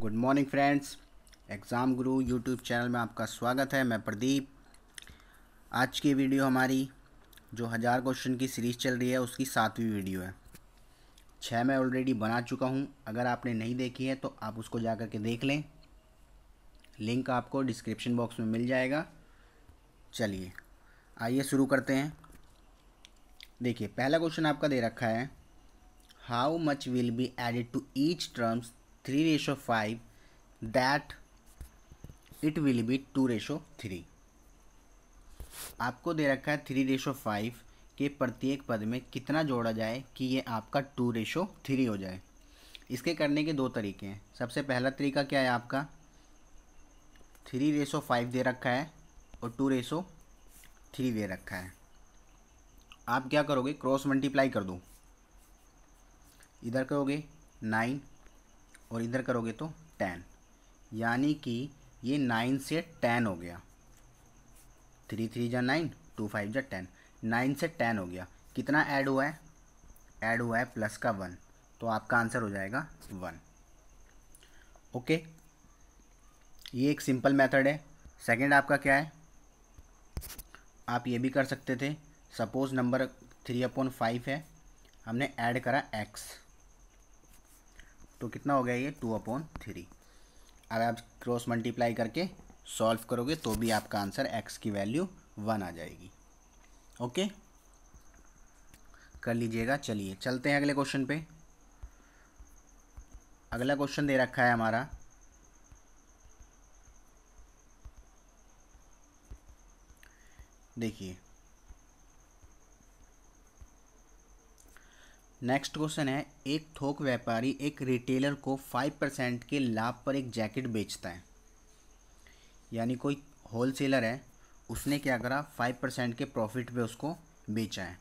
good morning friends exam guru YouTube channel में आपका स्वागत है मैं प्रदीप आज की वीडियो हमारी जो हज़ार क्वेश्चन की सीरीज़ चल रही है उसकी सातवीं वीडियो है छः मैं ऑलरेडी बना चुका हूँ अगर आपने नहीं देखी है तो आप उसको जा कर के देख लें लिंक आपको डिस्क्रिप्शन बॉक्स में मिल जाएगा चलिए आइए शुरू करते हैं देखिए पहला क्वेश्चन आपका दे रखा है how much will be added to each terms three ratio five that it will be two ratio three आपको दे रखा है थ्री रेशो फाइव के प्रत्येक पद में कितना जोड़ा जाए कि ये आपका टू रेशो थ्री हो जाए इसके करने के दो तरीके हैं सबसे पहला तरीका क्या है आपका थ्री रेशो फाइव दे रखा है और टू रेशो थ्री दे रखा है आप क्या करोगे क्रॉस मल्टीप्लाई कर दो इधर करोगे नाइन और इधर करोगे तो टेन यानी कि ये नाइन से टेन हो गया थ्री थ्री जा नाइन टू फाइव जा टेन नाइन से टेन हो गया कितना ऐड हुआ है ऐड हुआ है प्लस का वन तो आपका आंसर हो जाएगा वन ओके ये एक सिंपल मेथड है सेकंड आपका क्या है आप ये भी कर सकते थे suppose number three upon five है हमने ऐड करा एक्स तो कितना हो गया ये टू अपॉन थ्री अगर आप क्रॉस मल्टीप्लाई करके सॉल्व करोगे तो भी आपका आंसर एक्स की वैल्यू वन आ जाएगी ओके कर लीजिएगा चलिए चलते हैं अगले क्वेश्चन पे अगला क्वेश्चन दे रखा है हमारा देखिए नेक्स्ट क्वेश्चन है एक थोक व्यापारी एक रिटेलर को फाइव परसेंट के लाभ पर एक जैकेट बेचता है यानी कोई होल सेलर है उसने क्या करा फाइव परसेंट के प्रॉफिट पे उसको बेचा है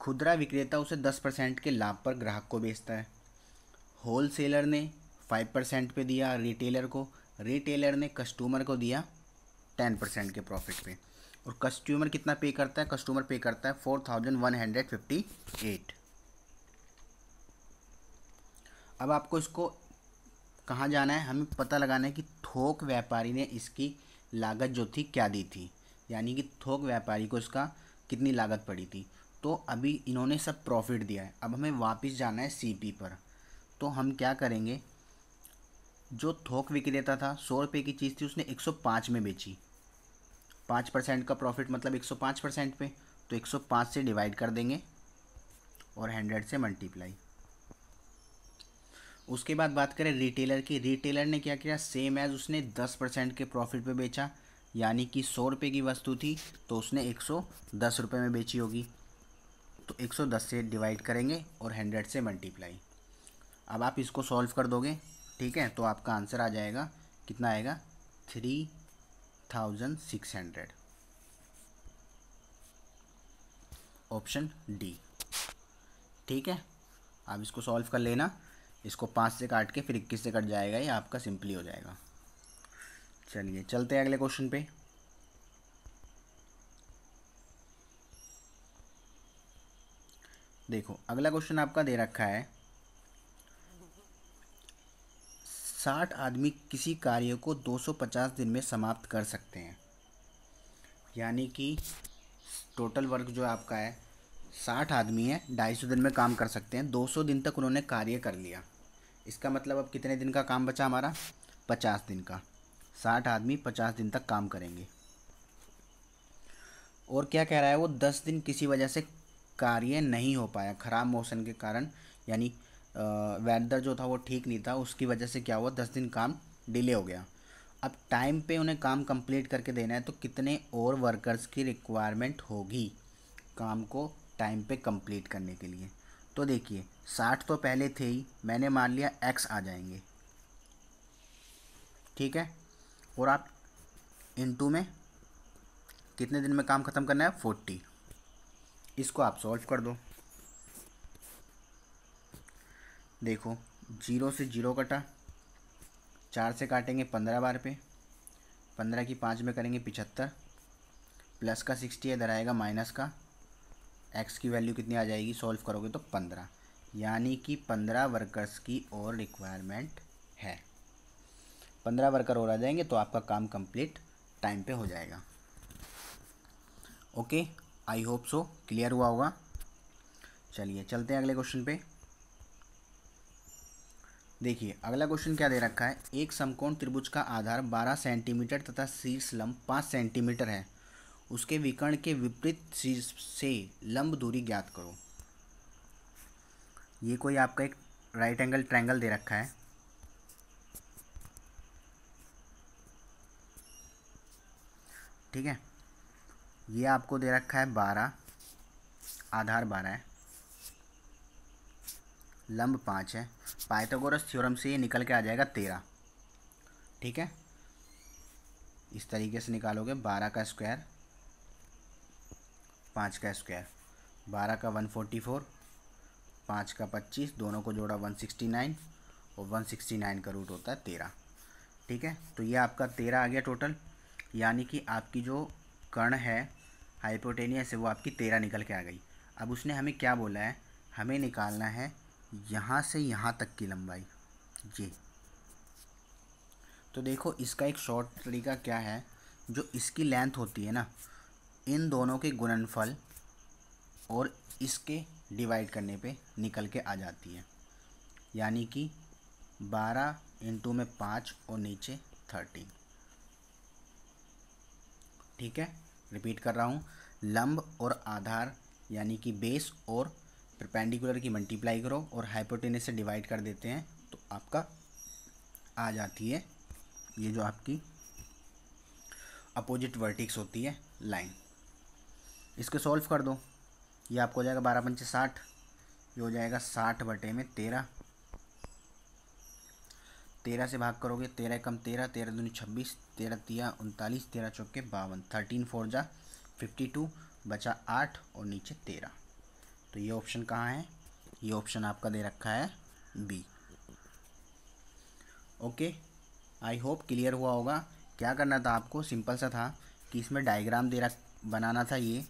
खुदरा विक्रेता उसे दस परसेंट के लाभ पर ग्राहक को बेचता है होल सेलर ने फाइव परसेंट पर दिया रिटेलर को रिटेलर ने कस्टमर को दिया टेन परसेंट के प्रॉफिट पर और कस्ट्यूमर कितना पे करता है कस्टमर पे करता है four thousand one hundred fifty eight अब आपको इसको कहाँ जाना है हमें पता लगाना है कि थोक व्यापारी ने इसकी लागत जो थी क्या दी थी यानी कि थोक व्यापारी को इसका कितनी लागत पड़ी थी तो अभी इन्होंने सब प्रॉफिट दिया है अब हमें वापस जाना है सीपी पर तो हम क्या करेंगे जो थोक विक्रेता था सौ रुपये की चीज़ थी उसने पाँच में बेची पाँच परसेंट का प्रॉफिट मतलब एक सौ पाँच परसेंट पे तो एक सौ पाँच से डिवाइड कर देंगे और हंड्रेड से मल्टीप्लाई उसके बाद बात करें रिटेलर की रिटेलर ने क्या किया सेम एज उसने दस परसेंट के प्रॉफिट पे बेचा यानी कि सौ रुपये की वस्तु थी तो उसने एक सौ दस रुपये में बेची होगी तो एक सौ दस से डिवाइड करेंगे और हंड्रेड से मल्टीप्लाई अब आप इसको सॉल्व कर दोगे ठीक है तो आपका आंसर आ जाएगा कितना आएगा three thousand six hundred option D ठीक है आप इसको सॉल्व कर लेना इसको पाँच से काट के फिर इक्कीस से कट जाएगा ये आपका सिंपली हो जाएगा चलिए चलते हैं अगले क्वेश्चन पे देखो अगला क्वेश्चन आपका दे रखा है साठ आदमी किसी कार्य को 250 दिन में समाप्त कर सकते हैं यानी कि टोटल वर्क जो आपका है साठ आदमी है ढाई सौ दिन में काम कर सकते हैं दो सौ दिन तक उन्होंने कार्य कर लिया इसका मतलब अब कितने दिन का काम बचा हमारा पचास दिन का साठ आदमी पचास दिन तक काम करेंगे और क्या कह रहा है वो दस दिन किसी वजह से कार्य नहीं हो पाया ख़राब मौसम के कारण यानी वेदर जो था वो ठीक नहीं था उसकी वजह से क्या हुआ दस दिन काम डिले हो गया अब टाइम पे उन्हें काम कंप्लीट करके देना है तो कितने और वर्कर्स की रिक्वायरमेंट होगी काम को टाइम पे कंप्लीट करने के लिए तो देखिए साठ तो पहले थे ही मैंने मान लिया एक्स आ जाएंगे ठीक है और आप टू में कितने दिन में काम ख़त्म करना है फोर्टी इसको आप सॉल्व कर दो देखो जीरो से जीरो कटा चार से काटेंगे पंद्रह बार पे पंद्रह की पाँच में करेंगे पिछहत्तर प्लस का सिक्सटी इधर आएगा माइनस का एक्स की वैल्यू कितनी आ जाएगी सॉल्व करोगे तो पंद्रह यानी कि पंद्रह वर्कर्स की और रिक्वायरमेंट है पंद्रह वर्कर और आ जाएंगे तो आपका काम कंप्लीट टाइम पे हो जाएगा okay I hope so clear हुआ होगा चलिए चलते हैं अगले क्वेश्चन पे देखिए अगला क्वेश्चन क्या दे रखा है एक समकोण त्रिभुज का आधार 12 सेंटीमीटर तथा शीर्ष लंब 5 सेंटीमीटर है उसके विकर्ण के विपरीत शीर्ष से लंब दूरी ज्ञात करो ये कोई आपका एक राइट एंगल ट्रायंगल दे रखा है ठीक है ये आपको दे रखा है बारह आधार बारह है लंब पाँच है पाइथागोरस थ्योरम से ये निकल के आ जाएगा तेरह ठीक है इस तरीके से निकालोगे बारह का स्क्वायर पाँच का स्क्वायर बारह का वन फोर्टी फोर पाँच का पच्चीस दोनों को जोड़ा वन सिक्सटी नाइन और वन सिक्सटी नाइन का रूट होता है तेरह ठीक है तो ये आपका तेरह आ गया टोटल यानी कि आपकी जो कर्ण है हाइपोटेनियस है वो आपकी तेरह निकल के आ गई अब उसने हमें क्या बोला है हमें निकालना है यहाँ से यहाँ तक की लंबाई ये तो देखो इसका एक शॉर्ट तरीका क्या है जो इसकी लेंथ होती है ना इन दोनों के गुणनफल और इसके डिवाइड करने पे निकल के आ जाती है यानी कि बारह इंटू में पाँच और नीचे थर्टीन ठीक है रिपीट कर रहा हूँ लंब और आधार यानी कि बेस और परपेंडिकुलर की मल्टीप्लाई करो और हाइपोटेनस से डिवाइड कर देते हैं तो आपका आ जाती है ये जो आपकी अपोजिट वर्टिक्स होती है लाइन इसको सॉल्व कर दो ये आपको हो जाएगा बारह पंचे साठ ये हो जाएगा साठ बटे में तेरह तेरह से भाग करोगे तेरह कम तेरह तेरह दूनी छब्बीस तेरह तिया उनतालीस तेरह चौके बावन थर्टीन फोर जा फिफ्टी टू बचा आठ और नीचे तेरह तो ये ऑप्शन कहाँ है ये ऑप्शन आपका दे रखा है B okay I hope clear हुआ होगा क्या करना था आपको सिंपल सा था कि इसमें डायग्राम दे रख बनाना था ये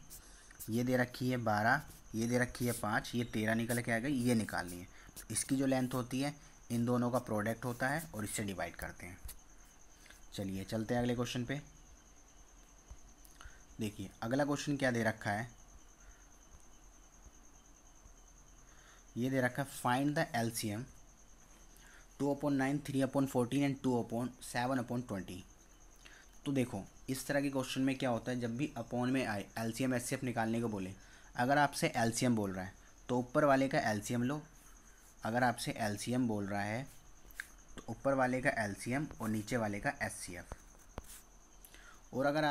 ये दे रखी है बारह ये दे रखी है पाँच ये तेरह निकल के आ गई ये निकालनी है इसकी जो लेंथ होती है इन दोनों का प्रोडक्ट होता है और इससे डिवाइड करते हैं चलिए चलते हैं अगले क्वेश्चन पे देखिए अगला क्वेश्चन क्या दे रखा है ये दे रखा है find the L C M two upon nine three upon fourteen and two upon seven upon twenty तो देखो इस तरह के क्वेश्चन में क्या होता है जब भी अपॉन में आए L C M S C F निकालने को बोले अगर आपसे एल सी एम बोल रहा है तो ऊपर वाले का एल सी एम लो अगर आपसे एल सी एम बोल रहा है तो ऊपर वाले का एल सी एम और नीचे वाले का एस सी एफ और अगर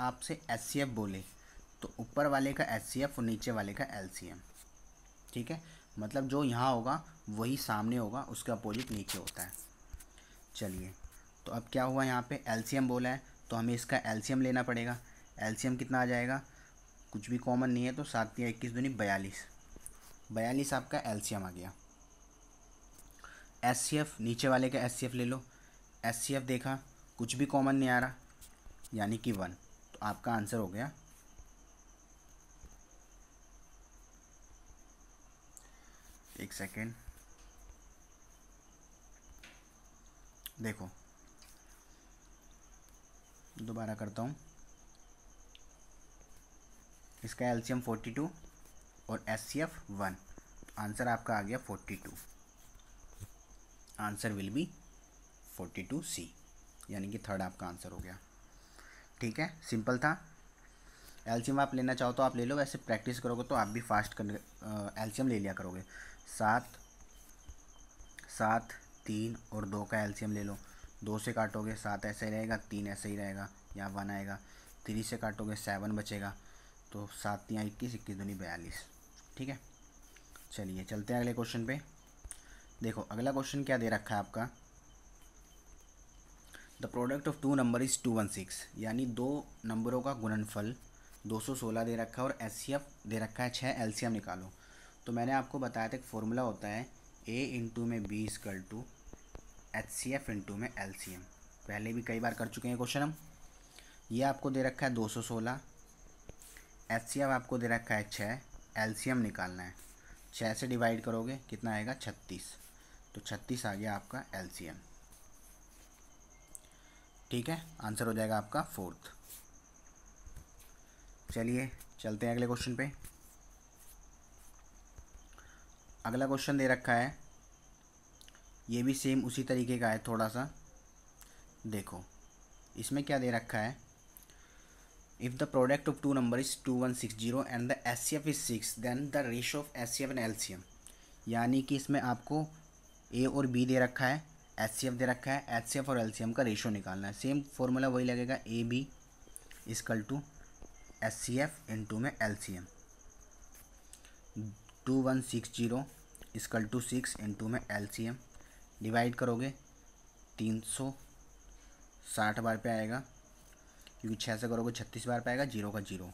आपसे एस सी एफ बोले तो ऊपर वाले का एस सी एफ और नीचे वाले का एल सी एम ठीक है मतलब जो यहाँ होगा वही सामने होगा उसके अपोजिट नीचे होता है चलिए तो अब क्या हुआ यहाँ पे एलसीएम बोला है तो हमें इसका एलसीएम लेना पड़ेगा एलसीएम कितना आ जाएगा कुछ भी कॉमन नहीं है तो सात या इक्कीस दूनी बयालीस बयालीस आपका एलसीएम आ गया एस नीचे वाले का एस ले लो एस देखा कुछ भी कॉमन नहीं आ रहा यानी कि वन तो आपका आंसर हो गया एक सेकेंड देखो दोबारा करता हूँ इसका एल्शियम फोर्टी टू और S C F one answer आपका आ गया forty two answer will be forty two C यानी कि थर्ड आपका आंसर हो गया ठीक है सिंपल था एल्शियम आप लेना चाहो तो आप ले लो वैसे प्रैक्टिस करोगे तो आप भी फास्ट कर एल्शियम ले लिया करोगे सात सात तीन और दो का एलसीएम ले लो दो से काटोगे सात ऐसे ही रहेगा तीन ऐसे ही रहेगा यहाँ वन आएगा थ्री से काटोगे सेवन बचेगा तो सात यहाँ इक्कीस इक्कीस दूनी बयालीस ठीक है चलिए चलते हैं अगले क्वेश्चन पे देखो अगला क्वेश्चन क्या दे रखा है आपका the product of two number is two one six यानी दो नंबरों का गुणनफल दो सौ सोलह दे रखा है और एच दे रखा है छः एल्शियम निकालो तो मैंने आपको बताया था एक फॉर्मूला होता है ए इंटू में B equal to H C F into में एल सी एम पहले भी कई बार कर चुके हैं क्वेश्चन हम ये आपको दे रखा है दो सौ सोलह एच सी एफ आपको दे रखा है छः एल सी एम निकालना है छः से डिवाइड करोगे कितना आएगा छत्तीस तो छत्तीस आ गया आपका एल सी एम ठीक है आंसर हो जाएगा आपका फोर्थ चलिए चलते हैं अगले क्वेश्चन पे अगला क्वेश्चन दे रखा है ये भी सेम उसी तरीके का है थोड़ा सा देखो इसमें क्या दे रखा है if the product of two number is two one six zero and the S C F is six than the ratio of S C F and L C M यानी कि इसमें आपको ए और बी दे रखा है एस सी एफ दे रखा है एच सी एफ और एल सी एम का रेशो निकालना है सेम फॉर्मूला वही लगेगा A B is equal to S C F into में L C M two one six zero is equal to six to में एल सी एम डिवाइड करोगे तीन सौ साठ बार पे आएगा क्योंकि छः से करोगे छत्तीस बार पे आएगा जीरो का जीरो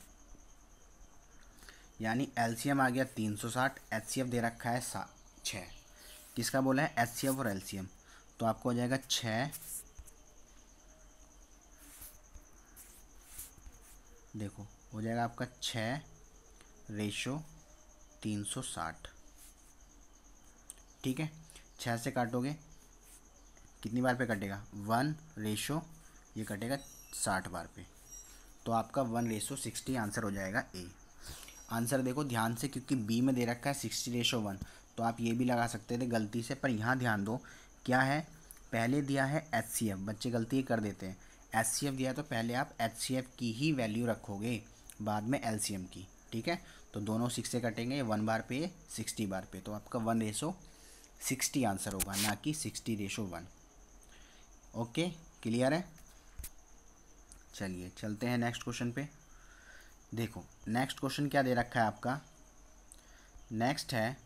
यानी एल सी एम आ गया तीन सौ साठ एच सी एफ दे रखा है सा छः किसका बोला है एच सी एफ और एल सी एम तो आपको हो जाएगा छः देखो हो जाएगा आपका छः रेशो तीन सौ साठ ठीक है छः से काटोगे कितनी बार पे कटेगा वन रेशो ये कटेगा साठ बार पे तो आपका वन रेशो सिक्सटी आंसर हो जाएगा ए आंसर देखो ध्यान से क्योंकि बी में दे रखा है सिक्सटी रेशो वन तो आप ये भी लगा सकते थे गलती से पर यहाँ ध्यान दो क्या है पहले दिया है एच सी एफ बच्चे गलती कर देते हैं एच सी एफ दिया तो पहले आप एच सी एफ की ही वैल्यू रखोगे बाद में एल सी एम की ठीक है तो दोनों सिक्स से कटेंगे वन बार पे सिक्सटी बार पे तो आपका वन रेशो सिक्सटी आंसर होगा ना कि sixty ratio one okay clear है चलिए चलते हैं नेक्स्ट क्वेश्चन पे देखो नेक्स्ट क्वेश्चन क्या दे रखा है आपका नेक्स्ट है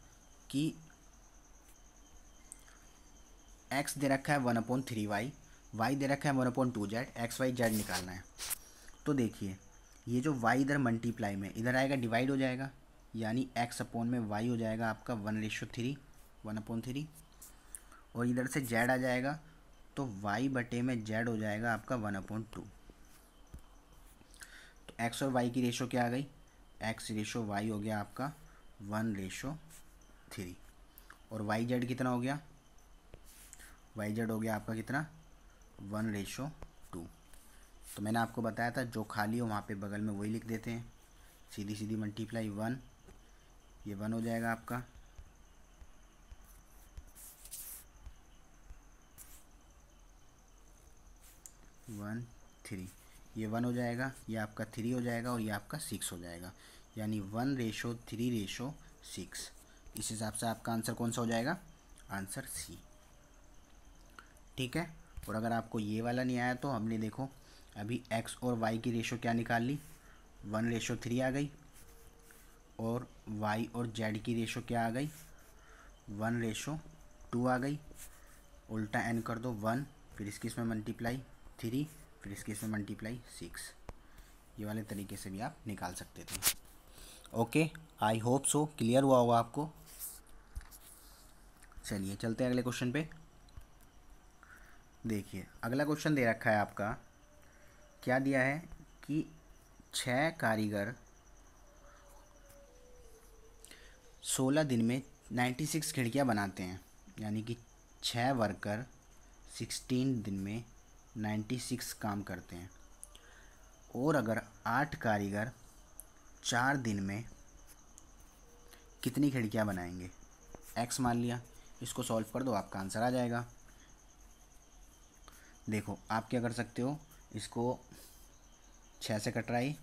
कि एक्स दे रखा है one upon three Y Y दे रखा है one upon two Z X Y Z निकालना है तो देखिए ये जो वाई इधर मल्टीप्लाई में इधर आएगा डिवाइड हो जाएगा यानी एक्स अपॉन में वाई हो जाएगा आपका one ratio three one upon three और इधर से जेड आ जाएगा तो वाई बटे में जेड हो जाएगा आपका वन अपॉन टू तो एक्स और वाई की रेशो क्या आ गई एक्स रेशो वाई हो गया आपका वन रेशो थ्री और वाई जेड कितना हो गया वाई जेड हो गया आपका कितना वन रेशो तो मैंने आपको बताया था जो खाली हो वहाँ पे बगल में वही लिख देते हैं सीधी सीधी मल्टीप्लाई वन ये वन हो जाएगा आपका वन थ्री ये वन हो जाएगा ये आपका थ्री हो जाएगा और ये आपका सिक्स हो जाएगा यानी one ratio three ratio six इस हिसाब से आपका आंसर कौन सा हो जाएगा आंसर सी ठीक है और अगर आपको ये वाला नहीं आया तो हमने देखो अभी एक्स और वाई की रेशो क्या निकाल ली वन रेशो थ्री आ गई और वाई और जेड की रेशो क्या आ गई वन रेशो टू आ गई उल्टा एन कर दो वन फिर इसकी इसमें मल्टीप्लाई थ्री फिर इसकी इसमें मल्टीप्लाई सिक्स ये वाले तरीके से भी आप निकाल सकते थे okay I hope so clear हुआ होगा आपको चलिए चलते हैं अगले क्वेश्चन पे देखिए अगला क्वेश्चन दे रखा है आपका क्या दिया है कि छः कारीगर सोलह दिन में नाइन्टी सिक्स खिड़कियाँ बनाते हैं यानी कि छः वर्कर सिक्सटीन दिन में नाइन्टी सिक्स काम करते हैं और अगर आठ कारीगर चार दिन में कितनी खिड़कियाँ बनाएंगे एक्स मान लिया इसको सॉल्व कर दो आपका आंसर आ जाएगा देखो आप क्या कर सकते हो इसको छः से कट रहा है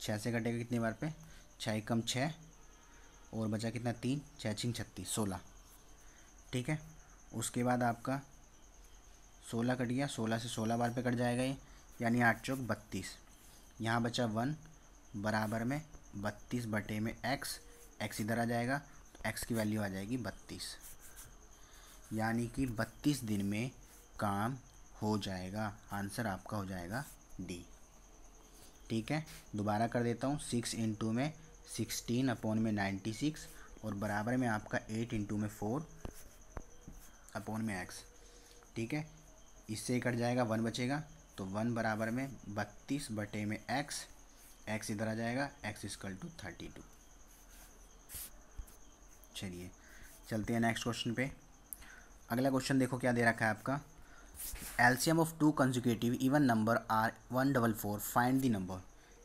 छः से कटेगा कितनी बार पे छः कम छः और बचा कितना तीन छः छिंग छत्तीस सोलह ठीक है उसके बाद आपका सोलह कट गया सोलह से सोलह बार पे कट जाएगा ये यानी आठ चौक बत्तीस यहाँ बचा वन बराबर में बत्तीस बटे में एक्स एक्स इधर आ जाएगा तो एक्स की वैल्यू आ जाएगी बत्तीस यानी कि बत्तीस दिन में काम हो जाएगा आंसर आपका हो जाएगा डी ठीक है दोबारा कर देता हूँ सिक्स इंटू में सिक्सटीन अपॉन में नाइन्टी सिक्स और बराबर में आपका एट इंटू में फोर अपॉन में एक्स ठीक है इससे कट जाएगा वन बचेगा तो वन बराबर में बत्तीस बटे में एक्स एक्स इधर आ जाएगा X is equal to thirty two चलिए चलते हैं नेक्स्ट क्वेश्चन पे अगला क्वेश्चन देखो क्या दे रखा है आपका LCM of two consecutive even number are one double four find the number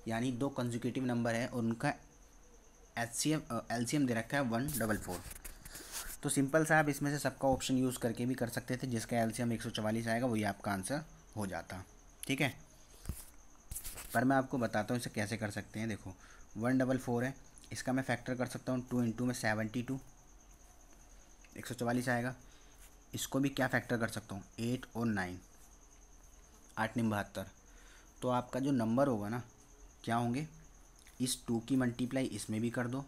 यानी दो कंजुकेटिव नंबर है और उनका एचसीएम एल्शियम दे रखा है वन डबल फोर तो सिंपल सा आप इसमें से सबका ऑप्शन यूज़ करके भी कर सकते थे जिसका एल्शियम एक सौ चवालीस आएगा वही आपका आंसर हो जाता ठीक है पर मैं आपको बताता हूँ इसे कैसे कर सकते हैं देखो वन डबल फोर है इसका मैं फैक्टर कर सकता हूँ टू इंटू में सेवेंटी टू एक सौ चवालीस आएगा इसको भी क्या फैक्टर कर सकता हूँ एट और नाइन आठ नहीं बहत्तर तो आपका जो नंबर होगा ना क्या होंगे इस टू की मल्टीप्लाई इसमें भी कर दो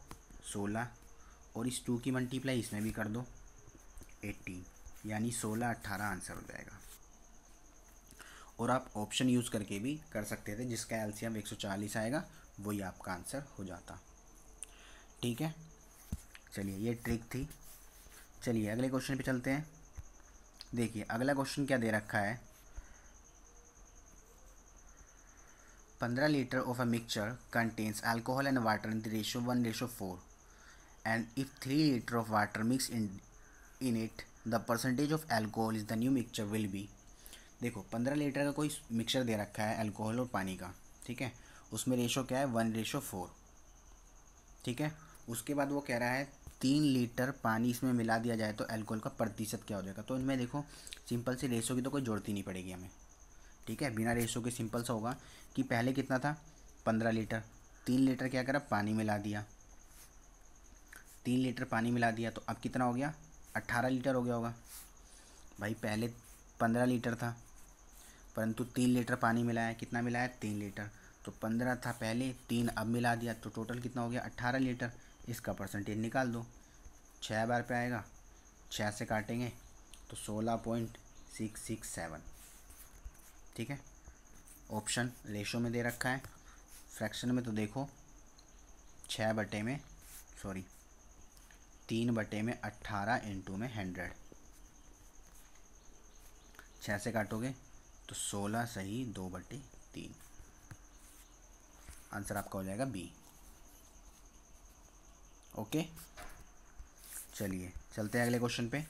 सोलह और इस टू की मल्टीप्लाई इसमें भी कर दो एट्टीन यानी सोलह अट्ठारह आंसर हो जाएगा और आप ऑप्शन यूज़ करके भी कर सकते थे जिसका एलसीएम चालीस आएगा वही आपका आंसर हो जाता ठीक है चलिए ये ट्रिक थी चलिए अगले क्वेश्चन पे चलते हैं देखिए अगला क्वेश्चन क्या दे रखा है पंद्रह litre of a mixture contains alcohol and water in the ratio one ratio four and if three litre of water mix in in it the percentage of alcohol is the new mixture will be देखो पंद्रह litre का कोई mixture दे रखा है alcohol और पानी का ठीक है उसमें रेशो क्या है वन रेशो फोर ठीक है उसके बाद वो कह रहा है तीन लीटर पानी इसमें मिला दिया जाए तो अल्कोहल का प्रतिशत क्या हो जाएगा तो इनमें देखो सिंपल से रेशो की तो कोई जोड़ती नहीं पड़ेगी हमें ठीक है बिना रेशो के सिंपल सा होगा कि पहले कितना था पंद्रह लीटर तीन लीटर क्या करा पानी मिला दिया तीन लीटर पानी मिला दिया तो अब कितना हो गया अट्ठारह लीटर हो गया होगा भाई पहले पंद्रह लीटर था परंतु तीन लीटर पानी मिलाया कितना मिलाया तीन लीटर तो पंद्रह था पहले तीन अब मिला दिया तो टोटल कितना हो गया अट्ठारह लीटर इसका परसेंटेज निकाल दो छः बार पे आएगा छः से काटेंगे तो सोलह पॉइंट सिक्स सिक्स सेवन ठीक है ऑप्शन रेशो में दे रखा है फ्रैक्शन में तो देखो छः बटे में सॉरी तीन बटे में अट्ठारह इंटू में हंड्रेड छः से काटोगे तो सोलह सही दो बटे तीन आंसर आपका हो जाएगा बी ओके चलिए चलते हैं अगले क्वेश्चन पे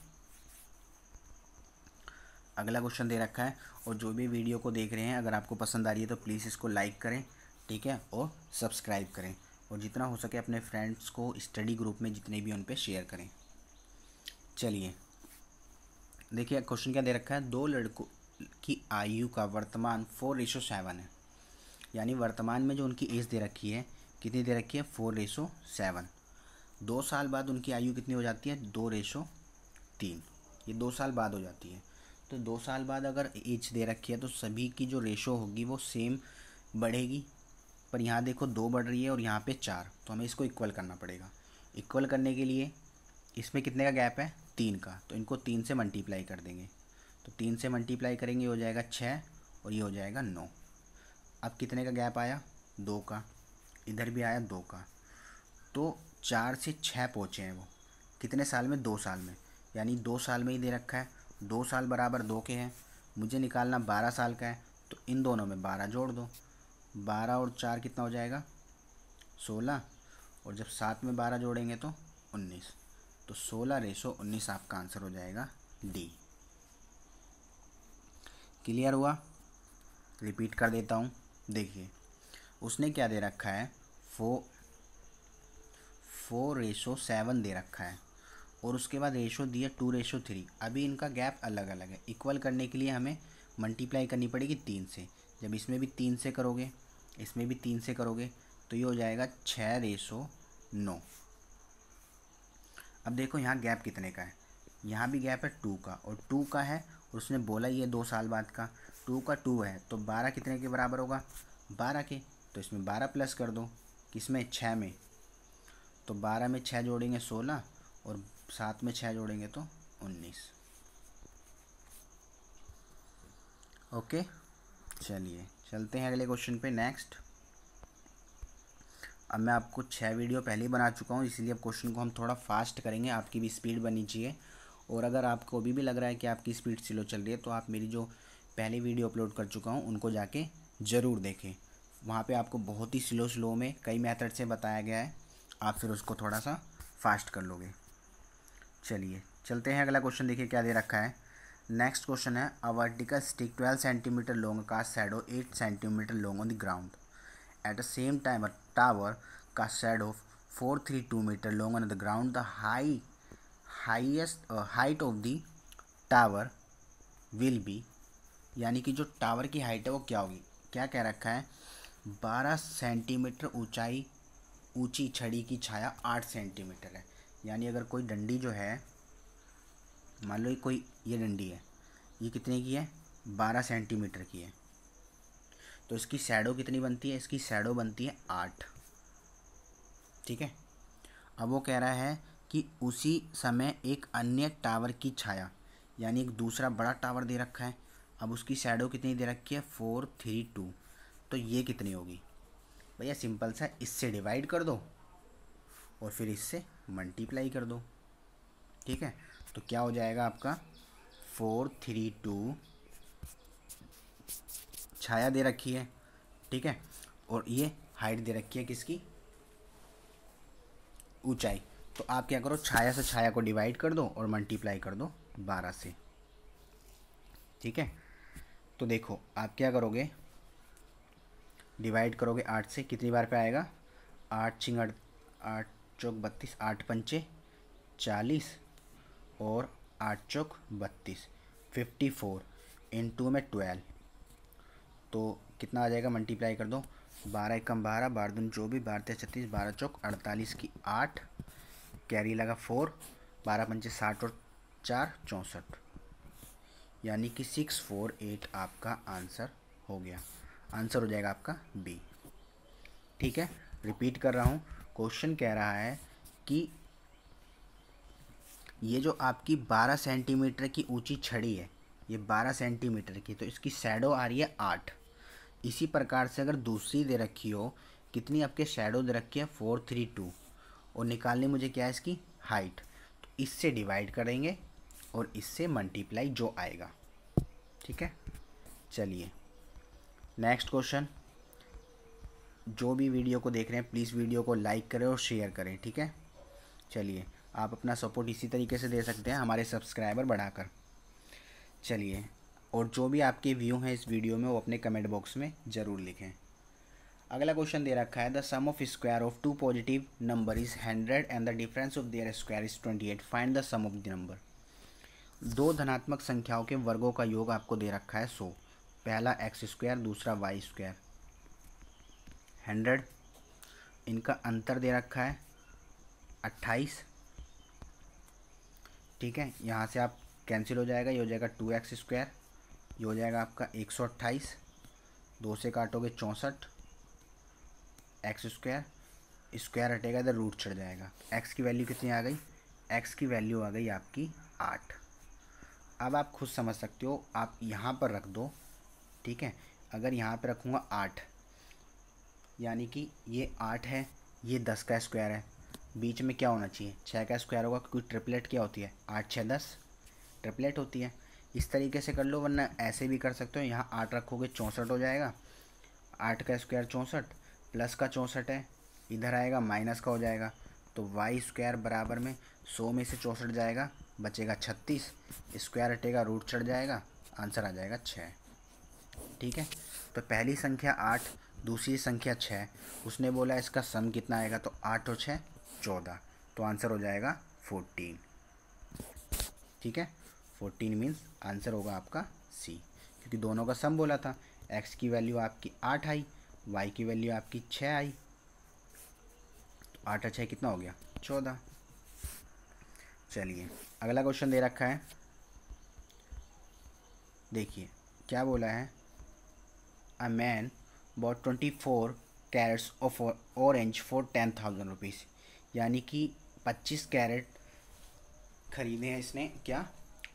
अगला क्वेश्चन दे रखा है और जो भी वीडियो को देख रहे हैं अगर आपको पसंद आ रही है तो प्लीज़ इसको लाइक करें ठीक है और सब्सक्राइब करें और जितना हो सके अपने फ्रेंड्स को स्टडी ग्रुप में जितने भी उन पर शेयर करें चलिए देखिए क्वेश्चन क्या दे रखा है दो लड़कों की आयु का वर्तमान फोर रेशो सेवन है यानी वर्तमान में जो उनकी एज दे रखी है कितनी दे रखी है फोर रेशो सेवन दो साल बाद उनकी आयु कितनी हो जाती है दो रेशो तीन ये दो साल बाद हो जाती है तो दो साल बाद अगर एज दे रखी है तो सभी की जो रेशो होगी वो सेम बढ़ेगी पर यहाँ देखो दो बढ़ रही है और यहाँ पे चार तो हमें इसको इक्वल करना पड़ेगा इक्वल करने के लिए इसमें कितने का गैप है तीन का तो इनको तीन से मल्टीप्लाई कर देंगे तो तीन से मल्टीप्लाई करेंगे हो जाएगा छः और ये हो जाएगा नौ अब कितने का गैप आया दो का इधर भी आया दो का तो चार से छः पहुँचे हैं वो कितने साल में दो साल में यानी दो साल में ही दे रखा है दो साल बराबर दो के हैं मुझे निकालना बारह साल का है तो इन दोनों में बारह जोड़ दो बारह और चार कितना हो जाएगा सोलह और जब सात में बारह जोड़ेंगे तो उन्नीस तो सोलह रेशो उन्नीस आपका आंसर हो जाएगा डी क्लियर हुआ रिपीट कर देता हूँ देखिए उसने क्या दे रखा है फो फोर रेशो सेवन दे रखा है और उसके बाद रेशो दिया टू रेशो थ्री अभी इनका गैप अलग अलग है इक्वल करने के लिए हमें मल्टीप्लाई करनी पड़ेगी तीन से जब इसमें भी तीन से करोगे इसमें भी तीन से करोगे तो ये हो जाएगा छः रेशो नौ अब देखो यहाँ गैप कितने का है यहाँ भी गैप है टू का और टू का है और उसने बोला ये दो साल बाद का टू का टू है तो बारह कितने के बराबर होगा बारह के तो इसमें बारह प्लस कर दो किस में छः में तो बारह में छः जोड़ेंगे सोलह और सात में छः जोड़ेंगे तो उन्नीस ओके चलिए चलते हैं अगले क्वेश्चन पे नेक्स्ट अब मैं आपको छः वीडियो पहले ही बना चुका हूँ इसलिए अब क्वेश्चन को हम थोड़ा फास्ट करेंगे आपकी भी स्पीड बनी चाहिए और अगर आपको अभी भी लग रहा है कि आपकी स्पीड स्लो चल रही है तो आप मेरी जो पहली वीडियो अपलोड कर चुका हूँ उनको जाके ज़रूर देखें वहाँ पे आपको बहुत ही स्लो स्लो में कई मेथड से बताया गया है आप फिर उसको थोड़ा सा फास्ट कर लोगे चलिए चलते हैं अगला क्वेश्चन देखिए क्या दे रखा है नेक्स्ट क्वेश्चन है a vertical stick twelve centimetre long का shadow eight centimetre long on the ground at the same time a tower का shadow four three two metre long on the ground the high highest height of the tower will be यानी कि जो tower की height है वो क्या होगी क्या कह रखा है बारह सेंटीमीटर ऊंचाई ऊंची छड़ी की छाया आठ सेंटीमीटर है यानी अगर कोई डंडी जो है मान लो ये कोई ये डंडी है ये कितने की है बारह सेंटीमीटर की है तो इसकी सैडो कितनी बनती है इसकी सैडो बनती है आठ ठीक है अब वो कह रहा है कि उसी समय एक अन्य टावर की छाया यानी एक दूसरा बड़ा टावर दे रखा है अब उसकी सैडो कितनी दे रखी है फोर थ्री टू तो ये कितनी होगी भैया सिंपल सा इससे डिवाइड कर दो और फिर इससे मल्टीप्लाई कर दो ठीक है तो क्या हो जाएगा आपका फोर थ्री टू छाया दे रखी है ठीक है और ये हाइट दे रखी है किसकी ऊंचाई तो आप क्या करो छाया से छाया को डिवाइड कर दो और मल्टीप्लाई कर दो बारह से ठीक है तो देखो आप क्या करोगे डिवाइड करोगे आठ से कितनी बार पे आएगा आठ छिंग आठ चौक बत्तीस आठ पंचे चालीस और आठ चौक बत्तीस फिफ्टी फोर इन टू में ट्वेल्व तो कितना आ जाएगा मल्टीप्लाई कर दो बारह एकम बारह बारह दून चौबीस बारह तेरह छत्तीस बारह चौक अड़तालीस की आठ कैरी लगा फोर बारह पंचे साठ और चार चौंसठ यानी कि सिक्स फोर एट आपका आंसर हो गया आंसर हो जाएगा आपका बी ठीक है रिपीट कर रहा हूँ क्वेश्चन कह रहा है कि ये जो आपकी 12 सेंटीमीटर की ऊंची छड़ी है ये 12 सेंटीमीटर की तो इसकी शेडो आ रही है आठ इसी प्रकार से अगर दूसरी दे रखी हो कितनी आपके शेडो दे रखी है फोर थ्री टू और निकालनी मुझे क्या है इसकी हाइट तो इससे डिवाइड करेंगे और इससे मल्टीप्लाई जो आएगा ठीक है चलिए नेक्स्ट क्वेश्चन जो भी वीडियो को देख रहे हैं प्लीज़ वीडियो को लाइक करें और शेयर करें ठीक है चलिए आप अपना सपोर्ट इसी तरीके से दे सकते हैं हमारे सब्सक्राइबर बढ़ाकर चलिए और जो भी आपके व्यू हैं इस वीडियो में वो अपने कमेंट बॉक्स में ज़रूर लिखें अगला क्वेश्चन दे रखा है the sum of square of two positive number is hundred and the difference of their square is twenty eight find the sum of the number दो धनात्मक संख्याओं के वर्गों का योग आपको दे रखा है सौ पहला एक्स स्क्वायर दूसरा वाई स्क्वायर हंड्रेड इनका अंतर दे रखा है अट्ठाईस ठीक है यहाँ से आप कैंसिल हो जाएगा ये हो जाएगा टू एक्स स्क्वायर ये हो जाएगा आपका एक सौ अट्ठाईस दो से काटोगे चौंसठ एक्स स्क्वायर स्क्वायर हटेगा इधर रूट चढ़ जाएगा एक्स की वैल्यू कितनी आ गई एक्स की वैल्यू आ गई आपकी आठ अब आप खुद समझ सकते हो आप यहाँ पर रख दो ठीक है अगर यहाँ पे रखूँगा आठ यानी कि ये आठ है ये दस का स्क्वायर है बीच में क्या होना चाहिए छः का स्क्वायर होगा क्योंकि ट्रिपलेट क्या होती है आठ छः दस ट्रिपलेट होती है इस तरीके से कर लो वरना ऐसे भी कर सकते हो यहाँ आठ रखोगे चौंसठ हो जाएगा आठ का स्क्वायर चौंसठ प्लस का चौंसठ है इधर आएगा माइनस का हो जाएगा तो वाई स्क्वायर बराबर में सौ में से चौंसठ जाएगा बचेगा छत्तीस स्क्वायर हटेगा रूट चढ़ जाएगा आंसर आ जाएगा छः ठीक है तो पहली संख्या आठ दूसरी संख्या छः उसने बोला इसका सम कितना आएगा तो आठ और छः चौदह तो आंसर हो जाएगा फोर्टीन ठीक है फोर्टीन मीन्स आंसर होगा आपका सी क्योंकि दोनों का सम बोला था एक्स की वैल्यू आपकी आठ आई वाई की वैल्यू आपकी छः आई तो आठ और छः कितना हो गया चौदह चलिए अगला क्वेश्चन दे रखा है देखिए क्या बोला है a man bought 24 carats of orange for 10,000 rupees यानी कि 25 कैरेट खरीदे हैं इसने क्या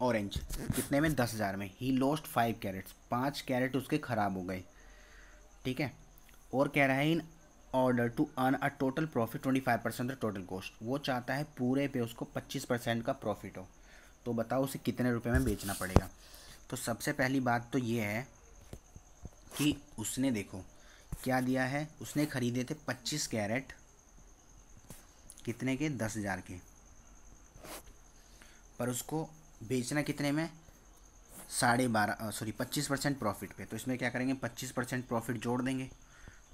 ऑरेंज कितने में दस हज़ार में ही लॉस्ट फाइव कैरेट्स पाँच कैरेट उसके ख़राब हो गए ठीक है और कह रहा है in order to earn a total profit twenty five percent total cost वो चाहता है पूरे पे उसको पच्चीस परसेंट का प्रॉफिट हो तो बताओ उसे कितने रुपए में बेचना पड़ेगा तो सबसे पहली बात तो ये है कि उसने देखो क्या दिया है उसने ख़रीदे थे पच्चीस कैरेट कितने के दस हज़ार के पर उसको बेचना कितने में साढ़े बारह सॉरी पच्चीस परसेंट प्रॉफिट पे तो इसमें क्या करेंगे पच्चीस परसेंट प्रॉफिट जोड़ देंगे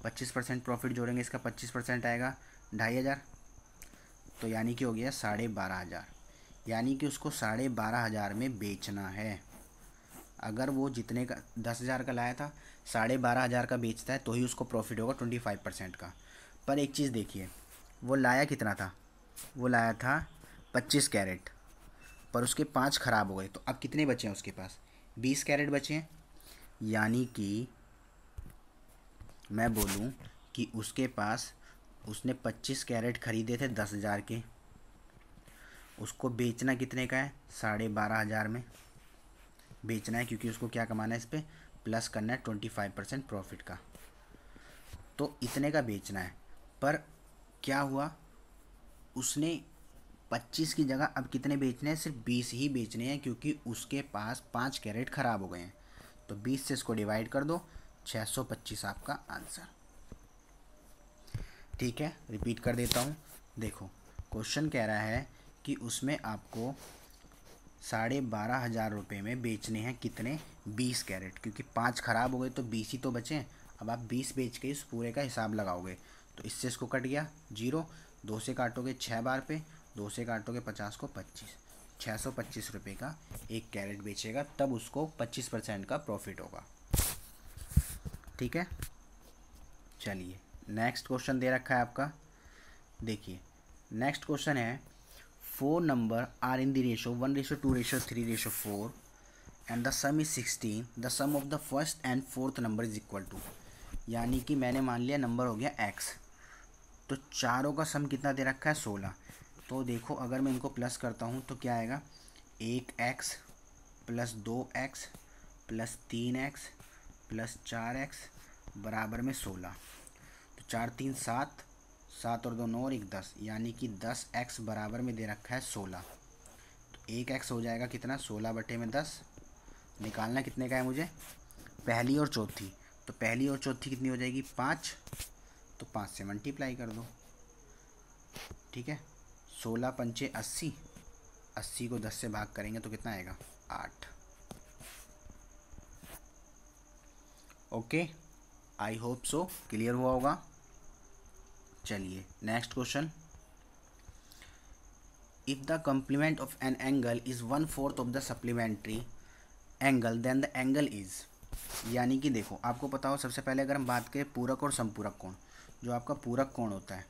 पच्चीस परसेंट प्रॉफिट जोड़ेंगे इसका पच्चीस परसेंट आएगा ढाई हज़ार तो यानी कि हो गया साढ़े बारह हज़ार यानी कि उसको साढ़े बारह हज़ार में बेचना है अगर वो जितने का दस हज़ार का लाया था साढ़े बारह हज़ार का बेचता है तो ही उसको प्रॉफिट होगा ट्वेंटी फाइव परसेंट का पर एक चीज़ देखिए वो लाया कितना था वो लाया था पच्चीस कैरेट पर उसके पाँच ख़राब हो गए तो अब कितने बचे हैं उसके पास बीस कैरेट बचे हैं यानी कि मैं बोलूँ कि उसके पास उसने पच्चीस कैरेट ख़रीदे थे दस हज़ार के उसको बेचना कितने का है साढ़े बारह हज़ार में बेचना है क्योंकि उसको क्या कमाना है इस पर प्लस करना है ट्वेंटी फाइव परसेंट प्रॉफिट का तो इतने का बेचना है पर क्या हुआ उसने पच्चीस की जगह अब कितने बेचने हैं सिर्फ बीस ही बेचने हैं क्योंकि उसके पास पाँच कैरेट ख़राब हो गए हैं तो बीस से इसको डिवाइड कर दो छः सौ पच्चीस आपका आंसर ठीक है रिपीट कर देता हूँ देखो क्वेश्चन कह रहा है कि उसमें आपको साढ़े बारह हज़ार रुपये में बेचने हैं कितने बीस कैरेट क्योंकि पाँच ख़राब हो गए तो बीस ही तो बचे अब आप बीस बेच के इस पूरे का हिसाब लगाओगे तो इससे इसको कट गया जीरो दो से काटोगे छः बार पे दो से काटोगे पचास को पच्चीस छः सौ पच्चीस रुपये का एक कैरेट बेचेगा तब उसको पच्चीस परसेंट का प्रॉफिट होगा ठीक है चलिए नेक्स्ट क्वेश्चन दे रखा है आपका देखिए नेक्स्ट क्वेश्चन है four number are in the ratio 1 ratio 2 ratio 3 ratio 4 and the sum is 16 the sum of the first and fourth number is equal to यानी कि मैंने मान लिया नंबर हो गया x तो चारों का सम कितना दे रखा है 16 तो देखो अगर मैं इनको प्लस करता हूँ तो क्या आएगा एक एक्स प्लस दो एक्स प्लस तीन एक्स प्लस चार एक्स बराबर में सोलह तो चार तीन सात सात और दो नौ और एक दस यानी कि दस एक्स बराबर में दे रखा है सोलह तो एक एक्स हो जाएगा कितना सोलह बटे में दस निकालना कितने का है मुझे पहली और चौथी तो पहली और चौथी कितनी हो जाएगी पाँच तो पाँच से मल्टीप्लाई कर दो ठीक है सोलह पंचे अस्सी अस्सी को दस से भाग करेंगे तो कितना आएगा आठ okay I hope so clear हुआ होगा चलिए next question if the complement of an angle is one fourth of the supplementary angle then the angle is यानी कि देखो आपको पता हो सबसे पहले अगर हम बात करें पूरक और संपूरक कोण जो आपका पूरक कोण होता है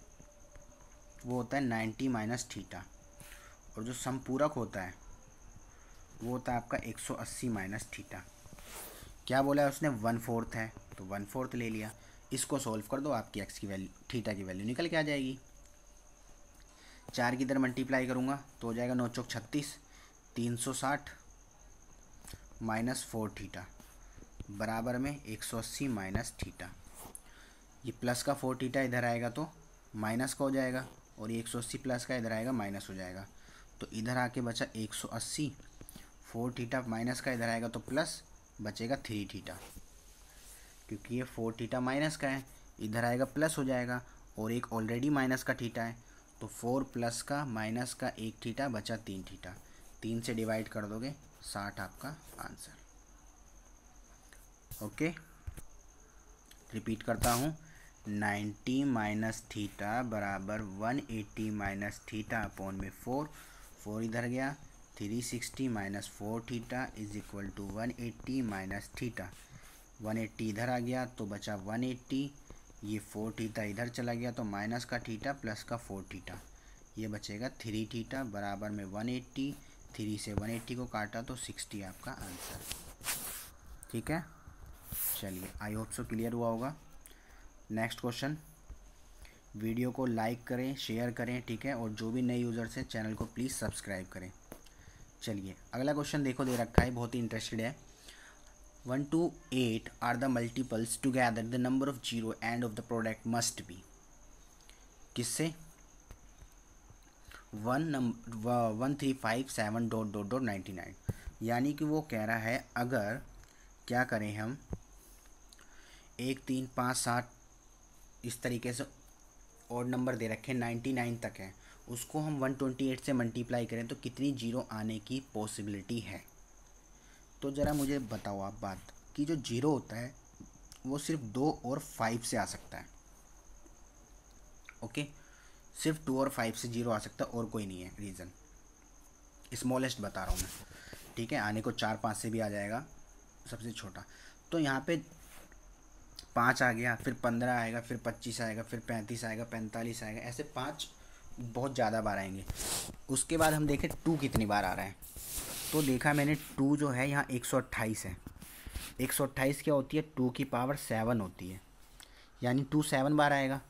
वो होता है नाइन्टी माइनस थीटा और जो संपूरक होता है वो होता है आपका एक सौ अस्सी माइनस थीटा क्या बोला है उसने वन फोर्थ है तो वन फोर्थ ले लिया इसको सॉल्व कर दो आपकी एक्स की वैल्यू थीटा की वैल्यू निकल के आ जाएगी चार की इधर मल्टीप्लाई करूँगा तो हो जाएगा नौ चौक छत्तीस तीन सौ साठ माइनस फोर थीटा बराबर में एक सौ अस्सी माइनस थीटा ये प्लस का फोर थीटा इधर आएगा तो माइनस का हो जाएगा और ये एक सौ अस्सी प्लस का इधर आएगा माइनस हो जाएगा तो इधर आके बचा एक सौ अस्सी फोर थीटा माइनस का इधर आएगा तो प्लस बचेगा थ्री थीटा क्योंकि ये फोर थीटा माइनस का है इधर आएगा प्लस हो जाएगा और एक ऑलरेडी माइनस का थीटा है तो फोर प्लस का माइनस का एक थीटा बचा तीन थीटा तीन से डिवाइड कर दोगे साठ आपका आंसर ओके रिपीट करता हूँ नाइन्टी माइनस थीटा बराबर one eighty minus theta upon में फोर फोर इधर गया three sixty minus four theta is equal to one eighty minus theta 180 इधर आ गया तो बचा 180 ये फोर थीटा इधर चला गया तो माइनस का थीटा प्लस का फोर थीटा ये बचेगा थ्री थीटा बराबर में 180 थ्री से 180 को काटा तो 60 आपका आंसर ठीक है चलिए आई होप सो क्लियर हुआ होगा नेक्स्ट क्वेश्चन वीडियो को लाइक करें शेयर करें ठीक है और जो भी नए यूज़र्स हैं चैनल को प्लीज़ सब्सक्राइब करें चलिए अगला क्वेश्चन देखो दे रखा है बहुत ही इंटरेस्टेड है one two eight are the multiples together the number of zero end of the product must be किससे one number one three five seven dot dot dot ninety nine यानी कि वो कह रहा है अगर क्या करें हम एक तीन पाँच सात इस तरीके से और नंबर दे रखे नाइन्टी नाइन तक है उसको हम वन ट्वेंटी एट से मल्टीप्लाई करें तो कितनी जीरो आने की पॉसिबिलिटी है तो ज़रा मुझे बताओ आप बात कि जो जीरो होता है वो सिर्फ दो और फाइव से आ सकता है ओके सिर्फ टू और फाइव से जीरो आ सकता है और कोई नहीं है रीज़न स्मॉलेस्ट बता रहा हूँ मैं ठीक है आने को चार पाँच से भी आ जाएगा सबसे छोटा तो यहाँ पे पाँच आ गया फिर पंद्रह आएगा फिर पच्चीस आएगा फिर पैंतीस आएगा पैंतालीस आएगा ऐसे पाँच बहुत ज़्यादा बार आएंगे उसके बाद हम देखें टू कितनी बार आ रहा है तो देखा मैंने टू जो है यहाँ एक सौ अट्ठाईस है एक सौ अट्ठाईस क्या होती है टू की पावर सेवन होती है यानी टू सेवन बार आएगा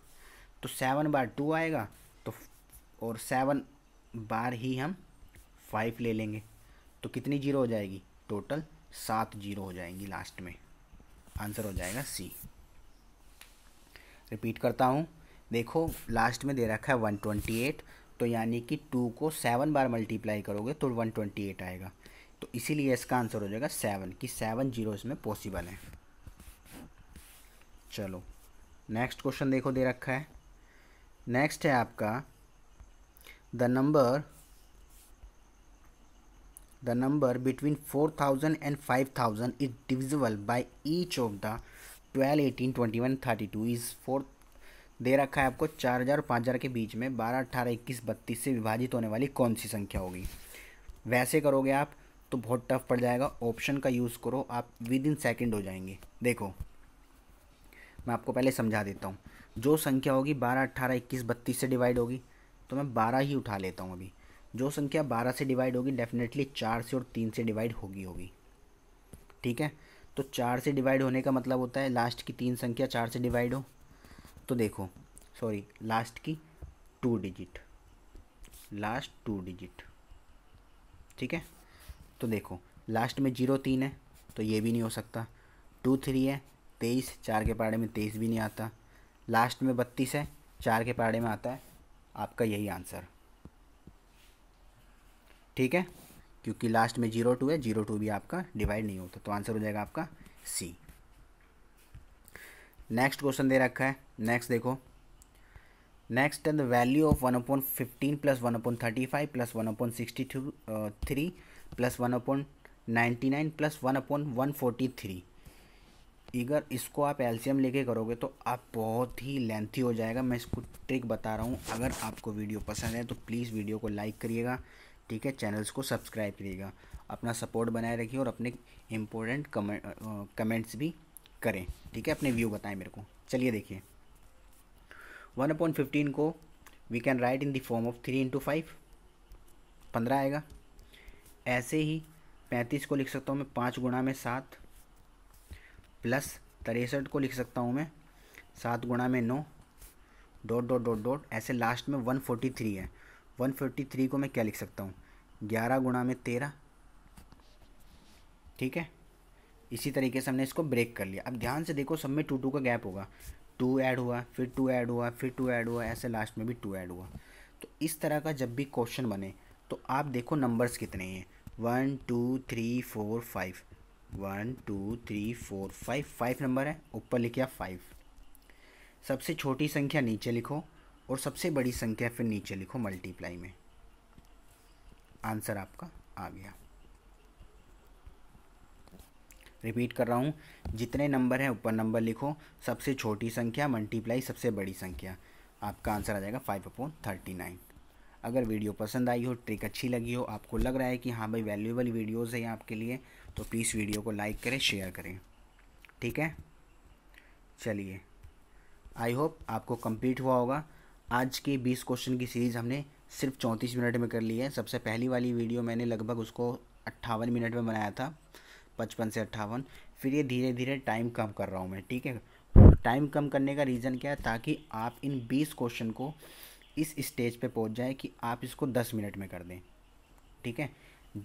तो सेवन बार टू आएगा तो और सेवन बार ही हम फाइव ले लेंगे तो कितनी जीरो हो जाएगी टोटल सात जीरो हो जाएंगी लास्ट में आंसर हो जाएगा सी रिपीट करता हूँ देखो लास्ट में दे रखा है वन ट्वेंटी एट तो यानी कि टू को सेवन बार मल्टीप्लाई करोगे तो वन ट्वेंटी एट आएगा तो इसीलिए इसका आंसर हो जाएगा सेवन कि सेवन जीरो इसमें पॉसिबल है चलो नेक्स्ट क्वेश्चन देखो दे रखा है नेक्स्ट है आपका the number thousand and five thousand is 5000 by each of the twelve eighteen twenty one thirty two is four दे रखा है आपको चार हज़ार और पाँच हज़ार के बीच में बारह अट्ठारह इक्कीस बत्तीस से विभाजित होने वाली कौन सी संख्या होगी वैसे करोगे आप तो बहुत टफ पड़ जाएगा ऑप्शन का यूज़ करो आप विद इन सेकेंड हो जाएंगे देखो मैं आपको पहले समझा देता हूँ जो संख्या होगी बारह अट्ठारह इक्कीस बत्तीस से डिवाइड होगी तो मैं बारह ही उठा लेता हूँ अभी जो संख्या बारह से डिवाइड होगी डेफिनेटली चार से और तीन से डिवाइड होगी होगी ठीक है तो चार से डिवाइड होने का मतलब होता है लास्ट की तीन संख्या चार से डिवाइड हो तो देखो सॉरी लास्ट की two digit last two digit ठीक है तो देखो लास्ट में जीरो तीन है तो ये भी नहीं हो सकता टू थ्री है तेईस चार के पहाड़े में तेईस भी नहीं आता लास्ट में बत्तीस है चार के पहाड़े में आता है आपका यही आंसर ठीक है क्योंकि लास्ट में जीरो टू है जीरो टू भी आपका डिवाइड नहीं होता तो आंसर हो जाएगा आपका सी नेक्स्ट क्वेश्चन दे रखा है नेक्स्ट देखो next and the value of one upon fifteen plus one upon thirty five plus one upon sixty two three plus one upon ninety nine plus one upon one forty three अगर इसको आप एल्शियम लेके करोगे तो आप बहुत ही lengthy हो जाएगा मैं इसको ट्रिक बता रहा हूँ अगर आपको वीडियो पसंद है तो प्लीज़ वीडियो को लाइक करिएगा ठीक है चैनल्स को सब्सक्राइब करिएगा अपना सपोर्ट बनाए रखिए और अपने इम्पोर्टेंट कमेंट कमेंट्स भी करें ठीक है अपने व्यू बताएं मेरे को चलिए देखिए वन अपॉइंट फिफ्टीन को we can write in the form of three into five पंद्रह आएगा ऐसे ही पैंतीस को लिख सकता हूँ मैं पाँच गुणा में सात प्लस तिरसठ को लिख सकता हूँ मैं सात गुणा में नौ डॉट डॉट डॉट डॉट ऐसे लास्ट में वन फोर्टी थ्री है वन फोर्टी थ्री को मैं क्या लिख सकता हूँ ग्यारह गुणा में तेरह ठीक है इसी तरीके से हमने इसको ब्रेक कर लिया अब ध्यान से देखो सब में टू टू का गैप होगा टू ऐड हुआ फिर टू ऐड हुआ फिर टू ऐड हुआ ऐसे लास्ट में भी टू ऐड हुआ तो इस तरह का जब भी क्वेश्चन बने तो आप देखो नंबर्स कितने हैं one two three four five one two three four five five number है ऊपर लिखिए फाइव सबसे छोटी संख्या नीचे लिखो और सबसे बड़ी संख्या फिर नीचे लिखो मल्टीप्लाई में आंसर आपका आ गया रिपीट कर रहा हूँ जितने नंबर हैं ऊपर नंबर लिखो सबसे छोटी संख्या मल्टीप्लाई सबसे बड़ी संख्या आपका आंसर आ जाएगा फाइव अपॉन थर्टी नाइन अगर वीडियो पसंद आई हो ट्रिक अच्छी लगी हो आपको लग रहा है कि हाँ भाई वैल्यूएबल वीडियोज़ हैं आपके लिए तो प्लीज़ वीडियो को लाइक करें शेयर करें ठीक है चलिए आई होप आपको कंप्लीट हुआ होगा आज के 20 क्वेश्चन की सीरीज़ हमने सिर्फ 34 मिनट में कर ली है सबसे पहली वाली वीडियो मैंने लगभग उसको अट्ठावन मिनट में बनाया था पचपन से अट्ठावन फिर ये धीरे धीरे टाइम कम कर रहा हूँ मैं ठीक है टाइम कम करने का रीज़न क्या है ताकि आप इन बीस क्वेश्चन को इस स्टेज पे पहुँच जाए कि आप इसको दस मिनट में कर दें ठीक है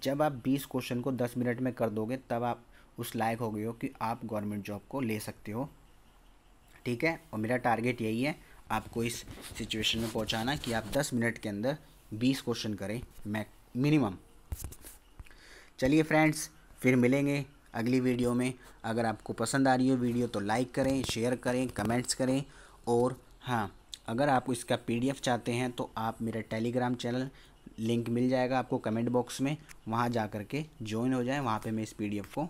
जब आप बीस क्वेश्चन को दस मिनट में कर दोगे तब आप उस लायक हो गए हो कि आप गवर्नमेंट जॉब को ले सकते हो ठीक है और मेरा टारगेट यही है आपको इस सिचुएशन में पहुंचाना कि आप 10 मिनट के अंदर 20 क्वेश्चन करें मैक मिनिमम चलिए फ्रेंड्स फिर मिलेंगे अगली वीडियो में अगर आपको पसंद आ रही हो वीडियो तो लाइक करें शेयर करें कमेंट्स करें और हाँ अगर आप इसका पीडीएफ चाहते हैं तो आप मेरा टेलीग्राम चैनल लिंक मिल जाएगा आपको कमेंट बॉक्स में वहाँ जा कर के ज्वाइन हो जाए वहाँ पे मैं इस पीडीएफ को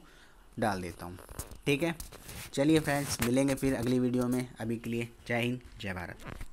डाल देता हूँ ठीक है चलिए फ्रेंड्स मिलेंगे फिर अगली वीडियो में अभी के लिए जय हिंद जय भारत